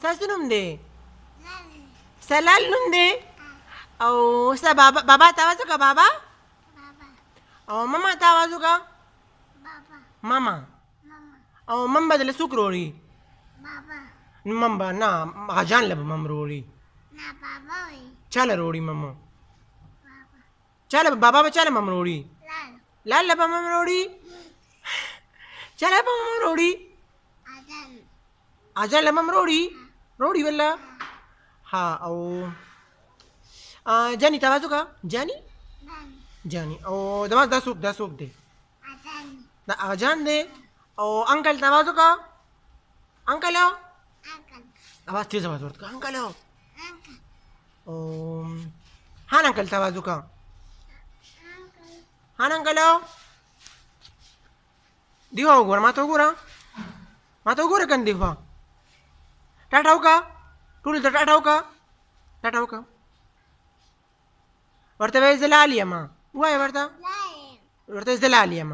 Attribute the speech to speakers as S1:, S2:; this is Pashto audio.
S1: ستاسو نوم دی سلال نوم دی او ستا بابا بابا ته आवाज وکړه بابا او ماما ته आवाज وکړه ماما او مم بدل څوک وروړي مم به نه هجان له به مم وروړي چاله وروړي مم چاله بابا به چاله مم وروړي لال له به مم وروړي چاله به مم وروړي عجله هم روړي روړي ولا ها او جاني تاسو کا جاني جاني او دا دا سوق دا سوق دی دا اجان دی او انکل تاسو کا انکل انکل اواز تیز आवाज ورته انکل انکل او هان انکل تاسو کا هان انکل دیو وګور ما ته وګوره ما ته وګوره کندې ટાટા ઉકા ټول ته ټاټا وکا ټاټا وکا ورته وایي زه لالی یم وایي ورته ورته زه لالی یم